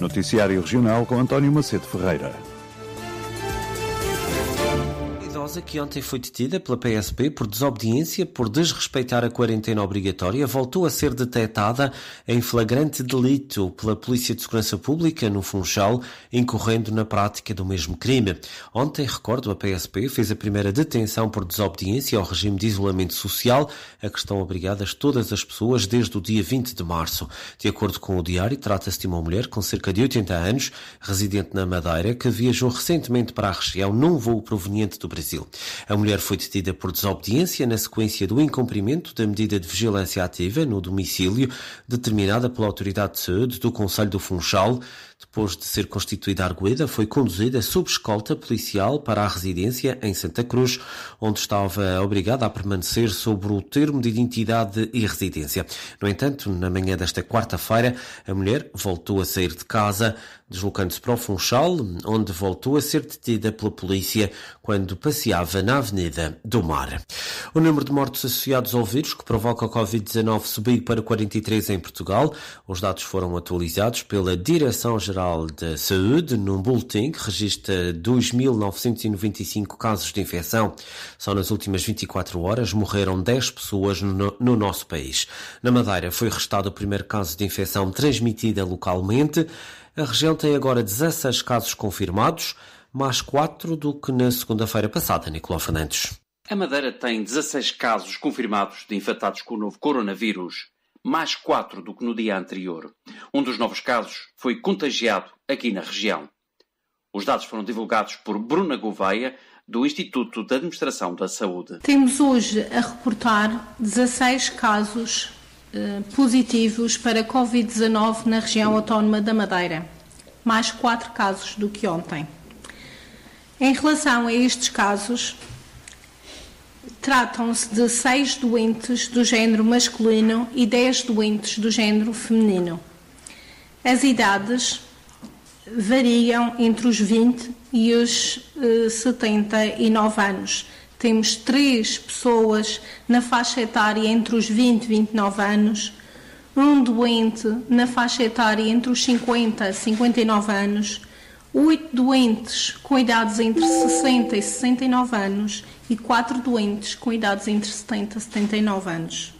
Noticiário Regional com António Macedo Ferreira causa que ontem foi detida pela PSP por desobediência por desrespeitar a quarentena obrigatória voltou a ser detectada em flagrante delito pela Polícia de Segurança Pública no Funchal, incorrendo na prática do mesmo crime. Ontem, recordo, a PSP fez a primeira detenção por desobediência ao regime de isolamento social, a que estão obrigadas todas as pessoas desde o dia 20 de março. De acordo com o diário, trata-se de uma mulher com cerca de 80 anos, residente na Madeira, que viajou recentemente para a região num voo proveniente do Brasil. Brasil. A mulher foi detida por desobediência na sequência do incumprimento da medida de vigilância ativa no domicílio determinada pela Autoridade de Saúde do Conselho do Funchal. Depois de ser constituída arguida, foi conduzida sob escolta policial para a residência em Santa Cruz, onde estava obrigada a permanecer sobre o termo de identidade e residência. No entanto, na manhã desta quarta-feira, a mulher voltou a sair de casa, deslocando-se para o Funchal, onde voltou a ser detida pela polícia quando passeava passeava na Avenida do Mar. O número de mortos associados ao vírus que provoca a Covid-19 subiu para 43 em Portugal. Os dados foram atualizados pela Direção-Geral da Saúde num boletim que registra 2.995 casos de infecção. Só nas últimas 24 horas morreram 10 pessoas no, no nosso país. Na Madeira foi restado o primeiro caso de infecção transmitida localmente. A região tem agora 16 casos confirmados mais quatro do que na segunda-feira passada, Nicolau Fernandes. A Madeira tem 16 casos confirmados de infectados com o novo coronavírus, mais quatro do que no dia anterior. Um dos novos casos foi contagiado aqui na região. Os dados foram divulgados por Bruna Gouveia, do Instituto de Administração da Saúde. Temos hoje a reportar 16 casos eh, positivos para Covid-19 na região autónoma da Madeira, mais quatro casos do que ontem. Em relação a estes casos, tratam-se de seis doentes do género masculino e dez doentes do género feminino. As idades variam entre os 20 e os 79 eh, anos. Temos três pessoas na faixa etária entre os 20 e 29 anos, um doente na faixa etária entre os 50 e 59 anos, 8 doentes com idades entre 60 e 69 anos e 4 doentes com idades entre 70 e 79 anos.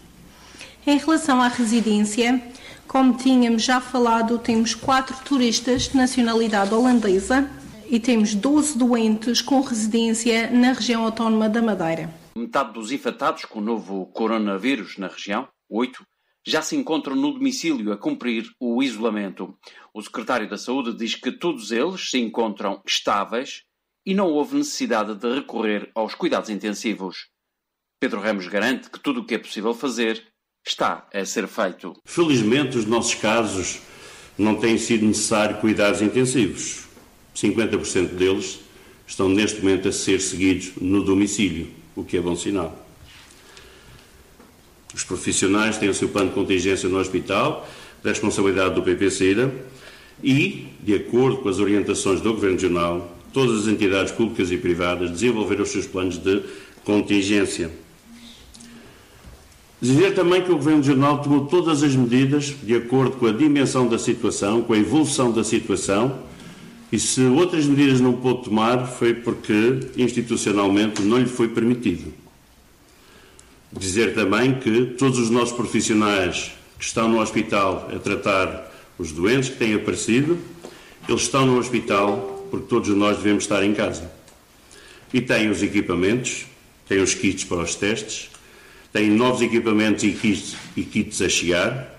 Em relação à residência, como tínhamos já falado, temos 4 turistas de nacionalidade holandesa e temos 12 doentes com residência na região autónoma da Madeira. Metade dos infectados com o novo coronavírus na região, 8, já se encontram no domicílio a cumprir o isolamento. O secretário da Saúde diz que todos eles se encontram estáveis e não houve necessidade de recorrer aos cuidados intensivos. Pedro Ramos garante que tudo o que é possível fazer está a ser feito. Felizmente, os nossos casos não têm sido necessário cuidados intensivos. 50% deles estão neste momento a ser seguidos no domicílio, o que é bom sinal. Os profissionais têm o seu plano de contingência no hospital, responsabilidade do PPCIRA e, de acordo com as orientações do Governo Regional, todas as entidades públicas e privadas desenvolveram os seus planos de contingência. Dizer também que o Governo Regional tomou todas as medidas de acordo com a dimensão da situação, com a evolução da situação, e se outras medidas não pôde tomar foi porque institucionalmente não lhe foi permitido. Dizer também que todos os nossos profissionais que estão no hospital a tratar os doentes que têm aparecido, eles estão no hospital porque todos nós devemos estar em casa. E têm os equipamentos, têm os kits para os testes, têm novos equipamentos e kits, e kits a chegar,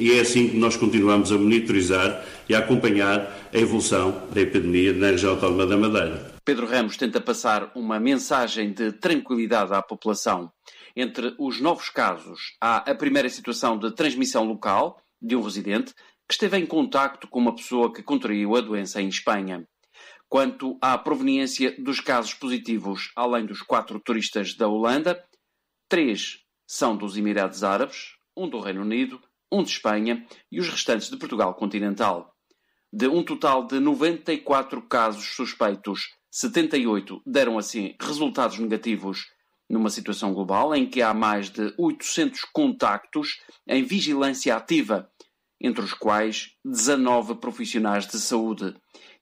e é assim que nós continuamos a monitorizar e a acompanhar a evolução da epidemia na região autónoma da Madeira. Pedro Ramos tenta passar uma mensagem de tranquilidade à população. Entre os novos casos, há a primeira situação de transmissão local de um residente que esteve em contacto com uma pessoa que contraiu a doença em Espanha. Quanto à proveniência dos casos positivos, além dos quatro turistas da Holanda, três são dos Emirados Árabes, um do Reino Unido, um de Espanha e os restantes de Portugal continental. De um total de 94 casos suspeitos, 78 deram assim resultados negativos numa situação global em que há mais de 800 contactos em vigilância ativa, entre os quais 19 profissionais de saúde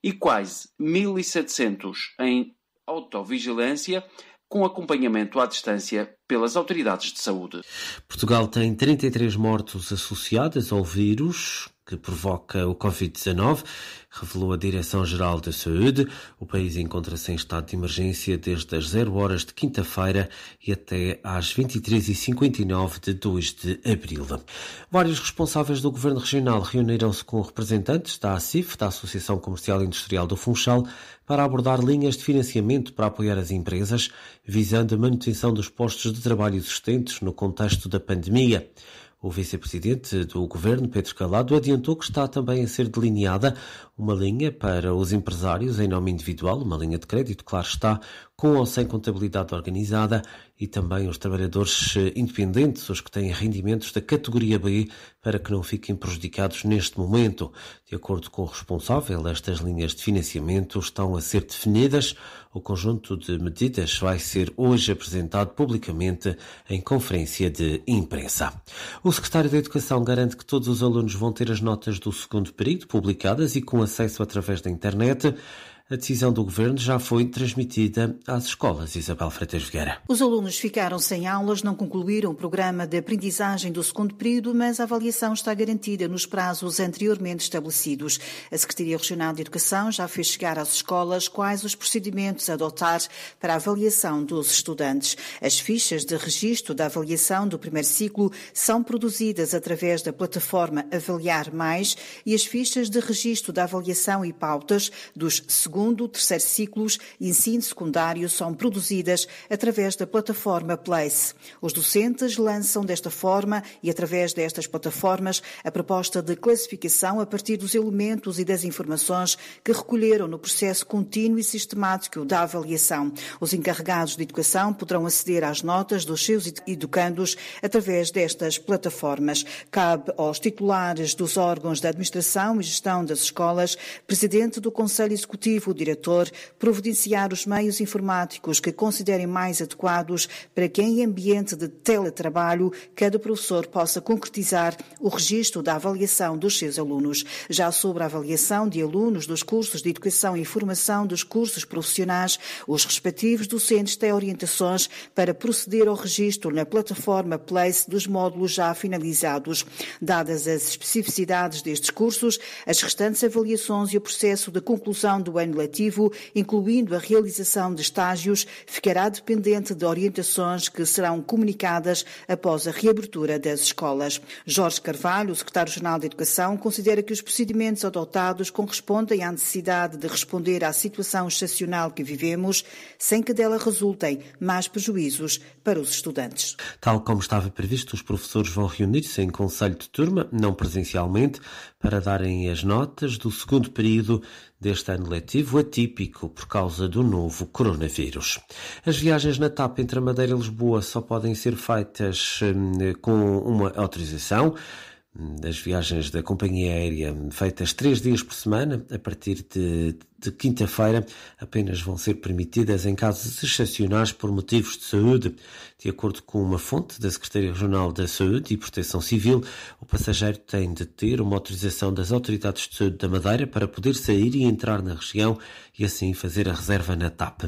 e quase 1.700 em autovigilância com acompanhamento à distância pelas autoridades de saúde. Portugal tem 33 mortos associadas ao vírus, que provoca o Covid-19, revelou a Direção-Geral da Saúde. O país encontra-se em estado de emergência desde as 0 horas de quinta-feira e até às 23h59 de 2 de abril. Vários responsáveis do Governo Regional reuniram-se com representantes da ACIF, da Associação Comercial e Industrial do Funchal, para abordar linhas de financiamento para apoiar as empresas, visando a manutenção dos postos de trabalho existentes no contexto da pandemia. O vice-presidente do governo, Pedro Calado, adiantou que está também a ser delineada uma linha para os empresários em nome individual, uma linha de crédito, claro está, com ou sem contabilidade organizada, e também os trabalhadores eh, independentes, os que têm rendimentos da categoria B, para que não fiquem prejudicados neste momento. De acordo com o responsável, estas linhas de financiamento estão a ser definidas. O conjunto de medidas vai ser hoje apresentado publicamente em conferência de imprensa. O secretário da Educação garante que todos os alunos vão ter as notas do segundo período publicadas e com acesso através da internet. A decisão do governo já foi transmitida às escolas Isabel Freitas Vieira. Os alunos ficaram sem aulas, não concluíram o programa de aprendizagem do segundo período, mas a avaliação está garantida nos prazos anteriormente estabelecidos. A Secretaria Regional de Educação já fez chegar às escolas quais os procedimentos a adotar para a avaliação dos estudantes. As fichas de registro da avaliação do primeiro ciclo são produzidas através da plataforma Avaliar Mais e as fichas de registro da avaliação e pautas dos segundos segundo, terceiro ciclos e ensino secundário são produzidas através da plataforma Place. Os docentes lançam desta forma e através destas plataformas a proposta de classificação a partir dos elementos e das informações que recolheram no processo contínuo e sistemático da avaliação. Os encarregados de educação poderão aceder às notas dos seus educandos através destas plataformas. Cabe aos titulares dos órgãos da administração e gestão das escolas, presidente do Conselho Executivo o diretor providenciar os meios informáticos que considerem mais adequados para que, em ambiente de teletrabalho, cada professor possa concretizar o registro da avaliação dos seus alunos. Já sobre a avaliação de alunos dos cursos de educação e formação dos cursos profissionais, os respectivos docentes têm orientações para proceder ao registro na plataforma Place dos módulos já finalizados. Dadas as especificidades destes cursos, as restantes avaliações e o processo de conclusão do ano ano letivo, incluindo a realização de estágios, ficará dependente de orientações que serão comunicadas após a reabertura das escolas. Jorge Carvalho, secretário-geral da Educação, considera que os procedimentos adotados correspondem à necessidade de responder à situação excepcional que vivemos, sem que dela resultem mais prejuízos para os estudantes. Tal como estava previsto, os professores vão reunir-se em conselho de turma, não presencialmente, para darem as notas do segundo período deste ano letivo atípico por causa do novo coronavírus. As viagens na TAP entre a Madeira e Lisboa só podem ser feitas hum, com uma autorização hum, as viagens da companhia aérea feitas três dias por semana, a partir de de quinta-feira apenas vão ser permitidas em casos excepcionais por motivos de saúde. De acordo com uma fonte da Secretaria Regional da Saúde e Proteção Civil, o passageiro tem de ter uma autorização das autoridades de saúde da Madeira para poder sair e entrar na região e assim fazer a reserva na TAP.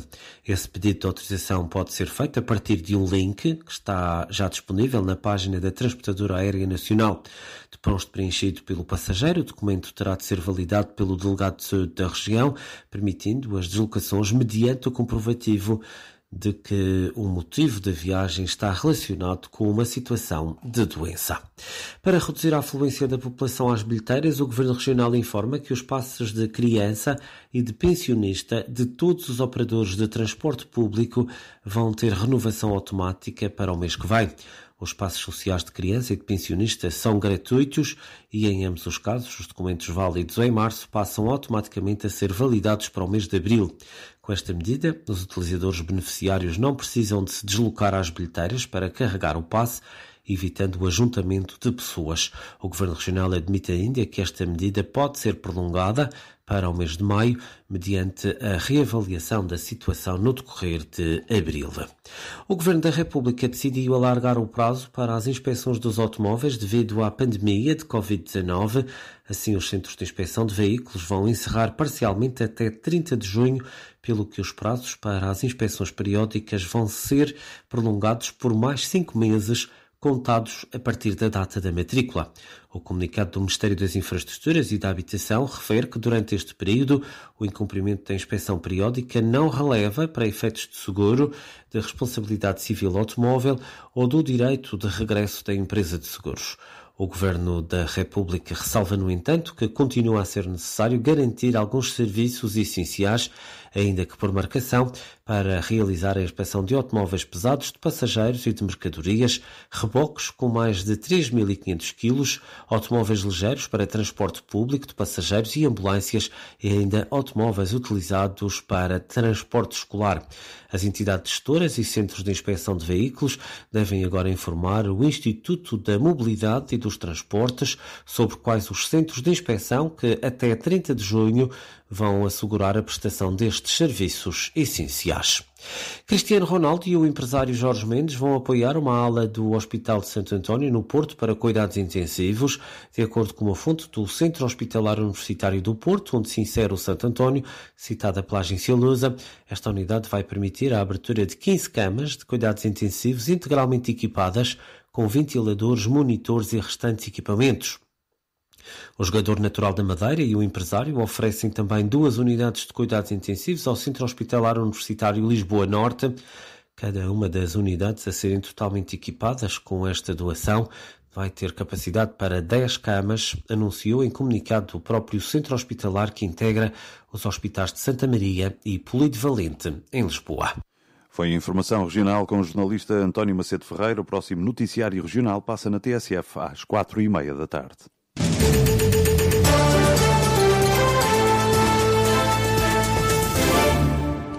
Esse pedido de autorização pode ser feito a partir de um link que está já disponível na página da Transportadora Aérea Nacional. Depois de preenchido pelo passageiro, o documento terá de ser validado pelo delegado de saúde da região permitindo as deslocações mediante o comprovativo de que o motivo da viagem está relacionado com uma situação de doença. Para reduzir a afluência da população às bilheteiras, o Governo Regional informa que os passos de criança e de pensionista de todos os operadores de transporte público vão ter renovação automática para o mês que vem. Os passos sociais de criança e de pensionista são gratuitos e, em ambos os casos, os documentos válidos em março passam automaticamente a ser validados para o mês de abril. Com esta medida, os utilizadores beneficiários não precisam de se deslocar às bilheteiras para carregar o passe evitando o ajuntamento de pessoas. O Governo Regional admite ainda que esta medida pode ser prolongada para o mês de maio, mediante a reavaliação da situação no decorrer de abril. O Governo da República decidiu alargar o prazo para as inspeções dos automóveis devido à pandemia de Covid-19. Assim, os centros de inspeção de veículos vão encerrar parcialmente até 30 de junho, pelo que os prazos para as inspeções periódicas vão ser prolongados por mais cinco meses contados a partir da data da matrícula. O comunicado do Ministério das Infraestruturas e da Habitação refere que durante este período o incumprimento da inspeção periódica não releva para efeitos de seguro, de responsabilidade civil automóvel ou do direito de regresso da empresa de seguros. O Governo da República ressalva, no entanto, que continua a ser necessário garantir alguns serviços essenciais ainda que por marcação, para realizar a inspeção de automóveis pesados, de passageiros e de mercadorias, reboques com mais de 3.500 quilos, automóveis ligeiros para transporte público de passageiros e ambulâncias e ainda automóveis utilizados para transporte escolar. As entidades gestoras e centros de inspeção de veículos devem agora informar o Instituto da Mobilidade e dos Transportes sobre quais os centros de inspeção que até 30 de junho vão assegurar a prestação deste destes serviços essenciais. Cristiano Ronaldo e o empresário Jorge Mendes vão apoiar uma ala do Hospital de Santo António, no Porto, para cuidados intensivos. De acordo com uma fonte do Centro Hospitalar Universitário do Porto, onde se insere o Santo António, citada pela agência Lusa, esta unidade vai permitir a abertura de 15 camas de cuidados intensivos integralmente equipadas, com ventiladores, monitores e restantes equipamentos. O jogador natural da Madeira e o empresário oferecem também duas unidades de cuidados intensivos ao Centro Hospitalar Universitário Lisboa Norte, cada uma das unidades a serem totalmente equipadas com esta doação. Vai ter capacidade para 10 camas, anunciou em comunicado o próprio centro hospitalar que integra os hospitais de Santa Maria e Polidevalente em Lisboa. Foi a informação regional com o jornalista António Macedo Ferreira. O próximo noticiário regional passa na TSF às quatro e meia da tarde.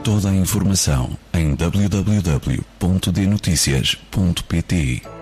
Toda a informação em www.dnoticias.pt.